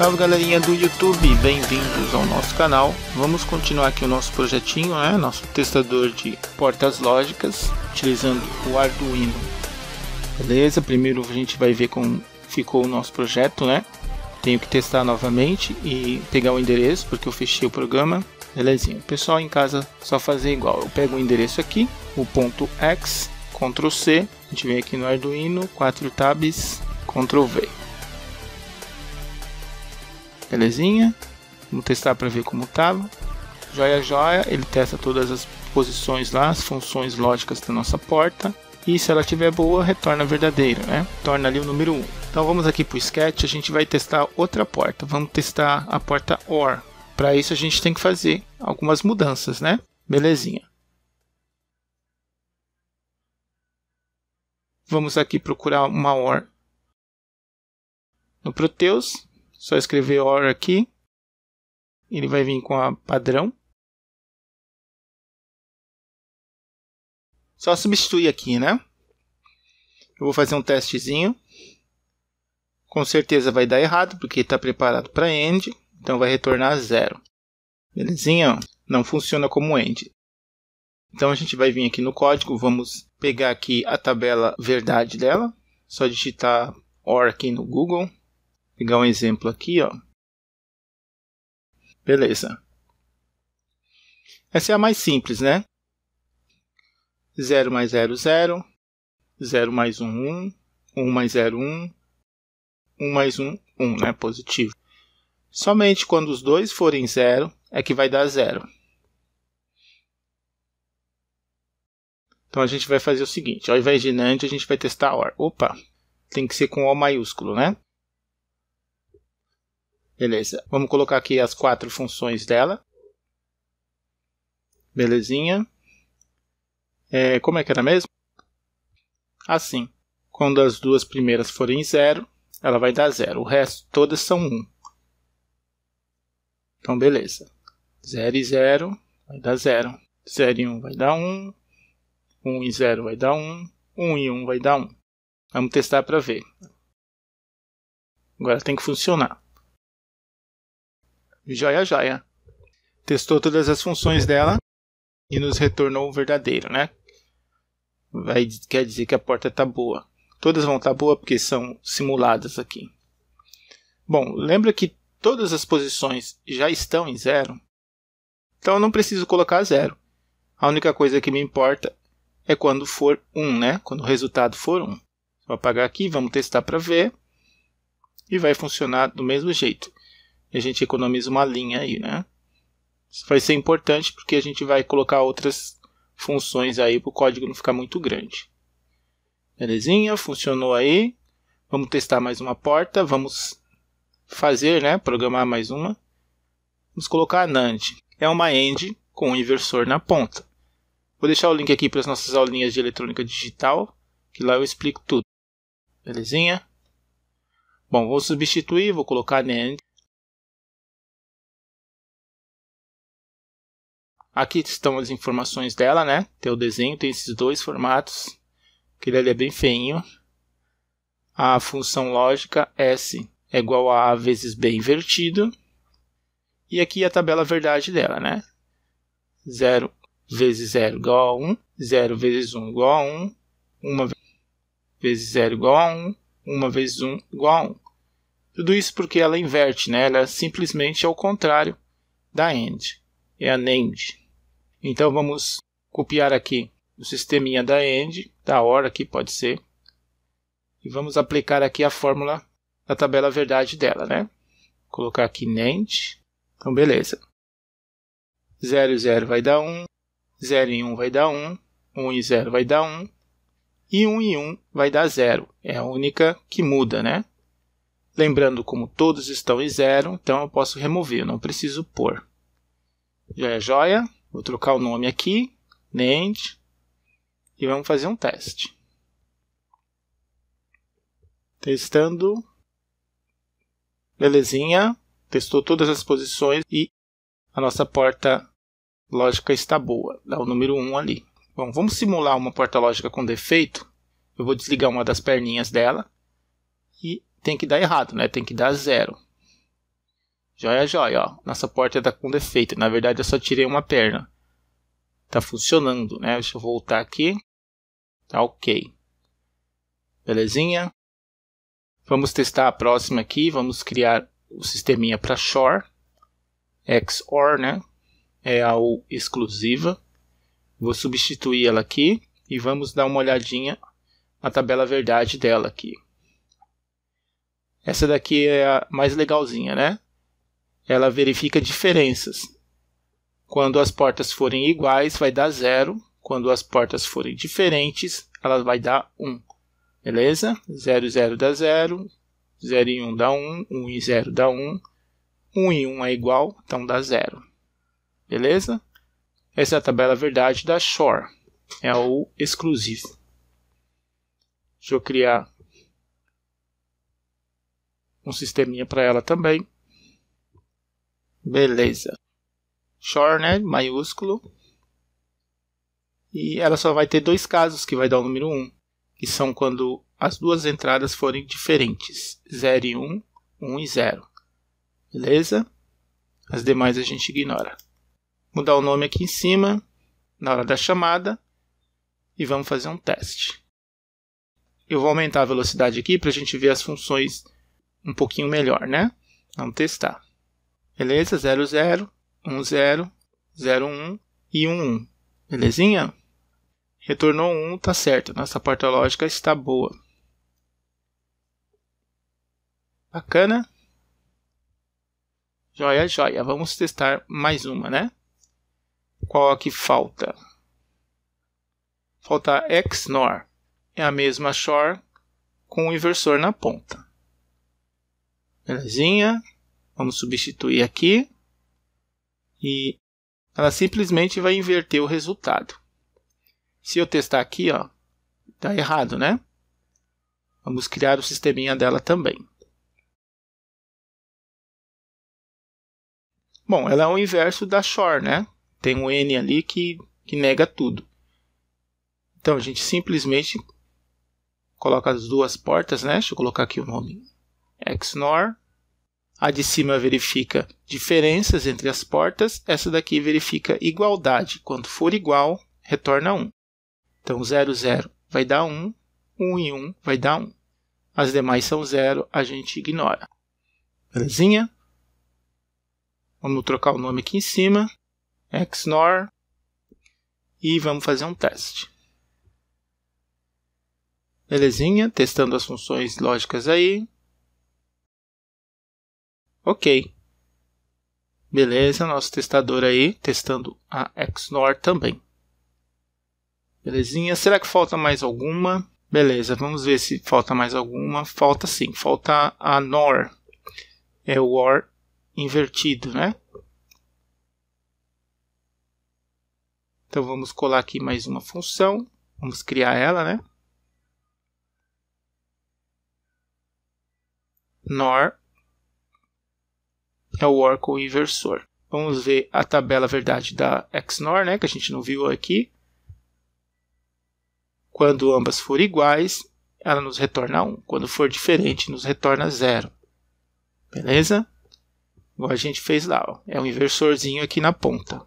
Salve galerinha do YouTube, bem-vindos ao nosso canal. Vamos continuar aqui o nosso projetinho, né? nosso testador de portas lógicas, utilizando o Arduino. Beleza, primeiro a gente vai ver como ficou o nosso projeto, né? Tenho que testar novamente e pegar o endereço, porque eu fechei o programa. Belezinha, o pessoal em casa só fazer igual, eu pego o endereço aqui, o ponto X, Ctrl C, a gente vem aqui no Arduino, 4 tabs, Ctrl V Belezinha. Vamos testar para ver como tava. Joia, joia. Ele testa todas as posições lá, as funções lógicas da nossa porta. E se ela estiver boa, retorna verdadeira, né? Torna ali o número 1. Então vamos aqui para o sketch, a gente vai testar outra porta. Vamos testar a porta OR. Para isso a gente tem que fazer algumas mudanças, né? Belezinha. Vamos aqui procurar uma OR no Proteus só escrever OR aqui. Ele vai vir com a padrão. Só substituir aqui, né? Eu vou fazer um testezinho. Com certeza vai dar errado, porque está preparado para end. Então vai retornar zero. Belezinha? Não funciona como end. Então a gente vai vir aqui no código, vamos pegar aqui a tabela verdade dela, só digitar OR aqui no Google, pegar um exemplo aqui, ó. Beleza. Essa é a mais simples, né? 0 mais 0, 0. 0 mais 1, 1. 1 mais 0, 1. 1 mais 1, 1, né? Positivo. Somente quando os dois forem zero é que vai dar zero. Então a gente vai fazer o seguinte: ao invés de NAND, a gente vai testar OR. Opa, tem que ser com O maiúsculo, né? Beleza. Vamos colocar aqui as quatro funções dela. Belezinha. É, como é que era mesmo? Assim. Quando as duas primeiras forem zero, ela vai dar zero. O resto todas são 1. Um. Então, beleza. 0 e 0 vai dar 0. 0 e 1 um vai dar 1. Um. 1 um e 0 vai dar 1. Um. 1 um e 1 um vai dar 1. Um. Vamos testar para ver. Agora tem que funcionar joia joia. Testou todas as funções dela e nos retornou o verdadeiro, né? Vai, quer dizer que a porta está boa. Todas vão estar tá boa porque são simuladas aqui. Bom, lembra que todas as posições já estão em zero, então eu não preciso colocar zero. A única coisa que me importa é quando for 1, um, né? Quando o resultado for 1. Um. Vou apagar aqui, vamos testar para ver. E vai funcionar do mesmo jeito e a gente economiza uma linha aí, né? Isso vai ser importante porque a gente vai colocar outras funções aí para o código não ficar muito grande. Belezinha, funcionou aí. Vamos testar mais uma porta, vamos fazer, né, programar mais uma. Vamos colocar a NAND. É uma AND com um inversor na ponta. Vou deixar o link aqui para as nossas aulinhas de eletrônica digital, que lá eu explico tudo. Belezinha? Bom, vou substituir, vou colocar NAND. Aqui estão as informações dela, né? Tem o desenho, tem esses dois formatos. Aquele ali é bem feinho. A função lógica S é igual a A vezes B invertido. E aqui a tabela verdade dela, né? 0 vezes 0 igual a 1, 0 vezes 1 igual a 1, 1 vezes 0 igual a 1, 1 vezes 1 igual a 1. Tudo isso porque ela inverte, né? Ela é simplesmente é o contrário da AND. É a NAND. Então vamos copiar aqui o sisteminha da end, da OR aqui pode ser, e vamos aplicar aqui a fórmula da tabela verdade dela, né? Colocar aqui NAND, então beleza. 0 e 0 vai dar 1, 0 e 1 vai dar 1, 1 e 0 vai dar 1, e 1 e 1 vai dar 0, é a única que muda, né? Lembrando, como todos estão em 0, então eu posso remover, eu não preciso pôr. Já é joia? Vou trocar o nome aqui, NAND, e vamos fazer um teste. Testando. Belezinha. Testou todas as posições e a nossa porta lógica está boa. Dá o número 1 ali. Bom, vamos simular uma porta lógica com defeito. Eu vou desligar uma das perninhas dela. E tem que dar errado, né? Tem que dar zero. Joia, joia, ó. Nossa porta tá com defeito. Na verdade, eu só tirei uma perna. Tá funcionando, né? Deixa eu voltar aqui. Tá ok. Belezinha? Vamos testar a próxima aqui. Vamos criar o sisteminha para shore. XOR, né? É a U exclusiva. Vou substituir ela aqui e vamos dar uma olhadinha na tabela verdade dela aqui. Essa daqui é a mais legalzinha, né? ela verifica diferenças. Quando as portas forem iguais, vai dar zero. Quando as portas forem diferentes, ela vai dar 1. Beleza? 0, 0 dá 0. 0 e 1 dá 1. 1 e 0 dá 1. 1 e 1 é igual, então dá zero. Beleza? Essa é a tabela verdade da Shore. É o exclusivo. Deixa eu criar um sisteminha para ela também. Beleza. Shore, né? Maiúsculo. E ela só vai ter dois casos que vai dar o número 1, um, que são quando as duas entradas forem diferentes, 0 e 1, um, 1 um e 0. Beleza? As demais a gente ignora. Mudar o nome aqui em cima, na hora da chamada, e vamos fazer um teste. Eu vou aumentar a velocidade aqui para a gente ver as funções um pouquinho melhor, né? Vamos testar. Beleza? 00, 10, 01 e 11. Belezinha? Retornou 1, tá certo. Nossa porta lógica está boa. Bacana? Joia, joia. Vamos testar mais uma, né? Qual a que falta? Falta XNOR. É a mesma SHOR com o inversor na ponta. Belezinha? Vamos substituir aqui. E ela simplesmente vai inverter o resultado. Se eu testar aqui, ó, dá errado, né? Vamos criar o sisteminha dela também. Bom, ela é o inverso da Shore, né? Tem um N ali que, que nega tudo. Então a gente simplesmente coloca as duas portas, né? Deixa eu colocar aqui o nome. XNOR a de cima verifica diferenças entre as portas, essa daqui verifica igualdade. Quando for igual, retorna 1. Então, 0, 0 vai dar 1, 1 e 1 vai dar 1. As demais são 0, a gente ignora. Belezinha? Vamos trocar o nome aqui em cima, XNOR, e vamos fazer um teste. Belezinha? Testando as funções lógicas aí. Ok. Beleza, nosso testador aí, testando a XNOR também. Belezinha, será que falta mais alguma? Beleza, vamos ver se falta mais alguma. Falta sim, falta a NOR. É o OR invertido, né? Então vamos colar aqui mais uma função. Vamos criar ela, né? NOR é o Oracle Inversor. Vamos ver a tabela verdade da XNOR, né, que a gente não viu aqui. Quando ambas forem iguais, ela nos retorna 1. Quando for diferente, nos retorna 0. Beleza? Igual a gente fez lá. Ó. É um inversorzinho aqui na ponta.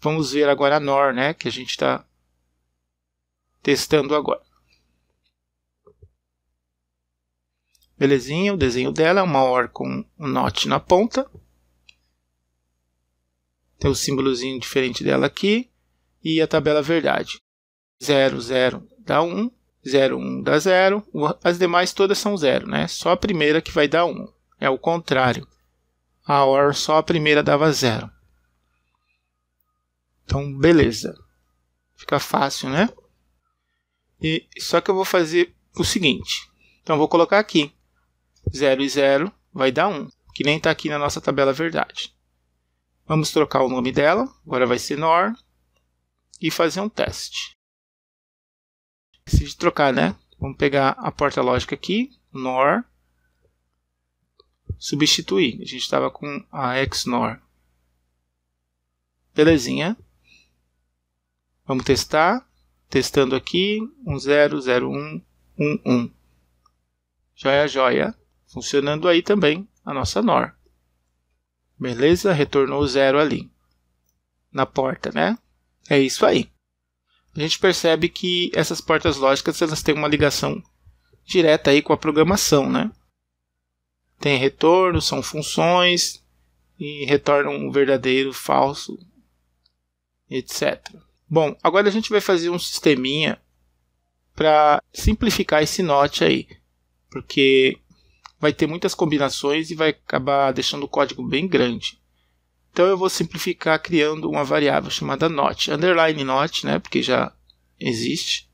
Vamos ver agora a NOR, né, que a gente está testando agora. Belezinha, o desenho dela é uma OR com um note na ponta. Tem o um símbolozinho diferente dela aqui. E a tabela verdade. 0, 0 dá 1. 0, 1 dá 0. As demais todas são 0, né? Só a primeira que vai dar 1. É o contrário. A OR só a primeira dava 0. Então, beleza. Fica fácil, né? E só que eu vou fazer o seguinte. Então, eu vou colocar aqui 0 e 0 vai dar 1, que nem está aqui na nossa tabela verdade. Vamos trocar o nome dela, agora vai ser NOR, e fazer um teste. Preciso trocar, né? Vamos pegar a porta lógica aqui, NOR, substituir. A gente estava com a XNOR. Belezinha. Vamos testar. Testando aqui, 100111. Um, um, um. Joia, joia funcionando aí também a nossa NOR. Beleza? Retornou zero ali na porta, né? É isso aí. A gente percebe que essas portas lógicas elas têm uma ligação direta aí com a programação, né? Tem retorno, são funções e retornam verdadeiro, falso, etc. Bom, agora a gente vai fazer um sisteminha para simplificar esse note aí, porque vai ter muitas combinações e vai acabar deixando o código bem grande. Então eu vou simplificar criando uma variável chamada not, underline not, né, porque já existe,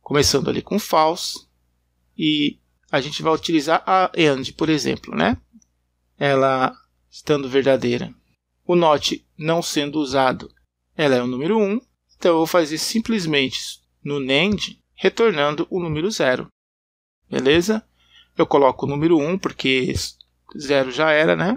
começando ali com false, e a gente vai utilizar a and, por exemplo, né, ela estando verdadeira. O not não sendo usado, ela é o número 1, então eu vou fazer simplesmente no NAND, retornando o número 0. Beleza? Eu coloco o número 1 porque 0 já era, né?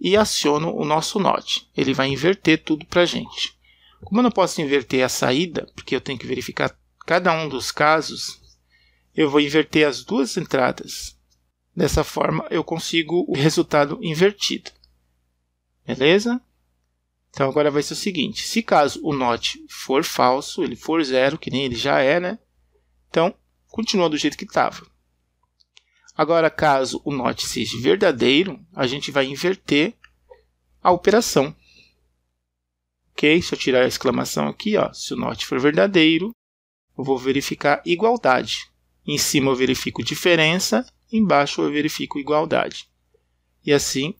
E aciono o nosso NOT. Ele vai inverter tudo para a gente. Como eu não posso inverter a saída, porque eu tenho que verificar cada um dos casos, eu vou inverter as duas entradas. Dessa forma, eu consigo o resultado invertido. Beleza? Então agora vai ser o seguinte: se caso o NOT for falso, ele for zero, que nem ele já é, né? Então continua do jeito que estava. Agora, caso o NOT seja verdadeiro, a gente vai inverter a operação. Ok? Se eu tirar a exclamação aqui, ó, se o NOT for verdadeiro, eu vou verificar igualdade. Em cima eu verifico diferença, embaixo eu verifico igualdade. E assim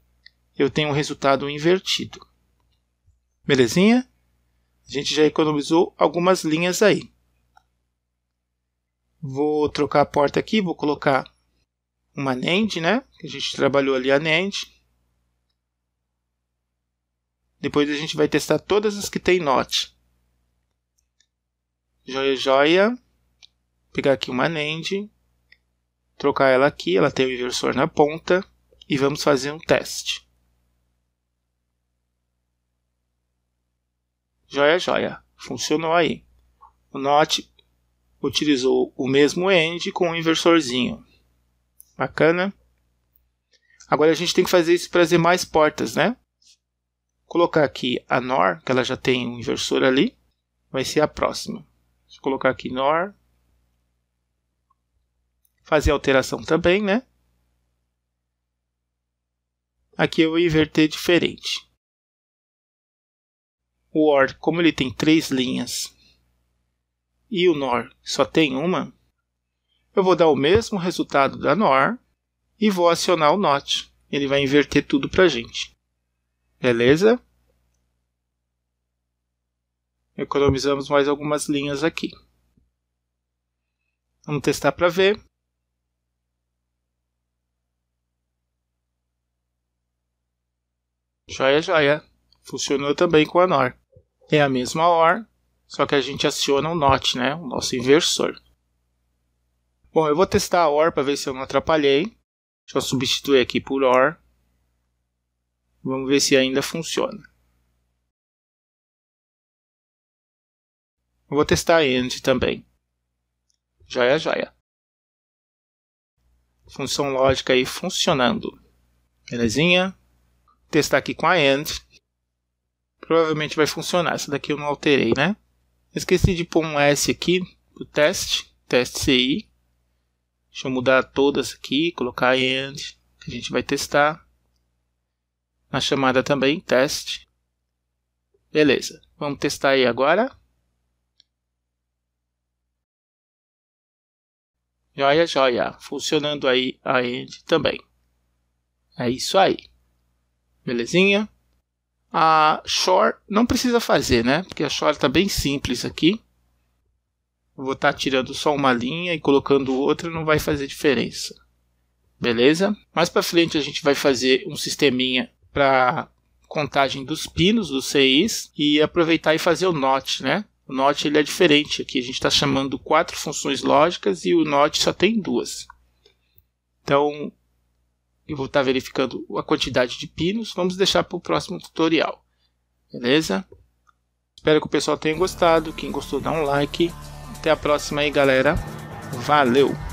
eu tenho um resultado invertido. Belezinha? A gente já economizou algumas linhas aí. Vou trocar a porta aqui, vou colocar uma NAND, né? A gente trabalhou ali a NAND. Depois a gente vai testar todas as que tem NOT. Joia, joia. Pegar aqui uma NAND. Trocar ela aqui, ela tem o inversor na ponta. E vamos fazer um teste. Joia, joia. Funcionou aí. O NOT utilizou o mesmo end com o inversorzinho. Bacana. Agora a gente tem que fazer isso para as demais portas, né? Colocar aqui a NOR, que ela já tem um inversor ali, vai ser a próxima. colocar aqui NOR. Fazer a alteração também, né? Aqui eu vou inverter diferente. O OR, como ele tem três linhas e o NOR só tem uma, eu vou dar o mesmo resultado da NOR e vou acionar o NOT. Ele vai inverter tudo para a gente. Beleza? Economizamos mais algumas linhas aqui. Vamos testar para ver. Joia, joia. Funcionou também com a NOR. É a mesma OR, só que a gente aciona o NOT, né? o nosso inversor. Bom, eu vou testar a OR para ver se eu não atrapalhei. Deixa eu substituir aqui por OR. Vamos ver se ainda funciona. Eu vou testar AND também. Joia, joia. Função lógica aí funcionando. Belezinha? Vou testar aqui com a AND. Provavelmente vai funcionar. Essa daqui eu não alterei, né? Esqueci de pôr um S aqui. O teste. Teste CI. Deixa eu mudar todas aqui, colocar AND, que a gente vai testar. Na chamada também, teste. Beleza, vamos testar aí agora. Joia, joia. Funcionando aí a end também. É isso aí. Belezinha? A Shore não precisa fazer, né? Porque a Shore está bem simples aqui vou estar tá tirando só uma linha e colocando outra, não vai fazer diferença. Beleza? Mais para frente a gente vai fazer um sisteminha para contagem dos pinos dos CIs e aproveitar e fazer o NOT, né? O NOT ele é diferente, aqui a gente está chamando quatro funções lógicas e o NOT só tem duas. Então, eu vou estar tá verificando a quantidade de pinos, vamos deixar para o próximo tutorial. Beleza? Espero que o pessoal tenha gostado, quem gostou dá um like até a próxima aí, galera. Valeu!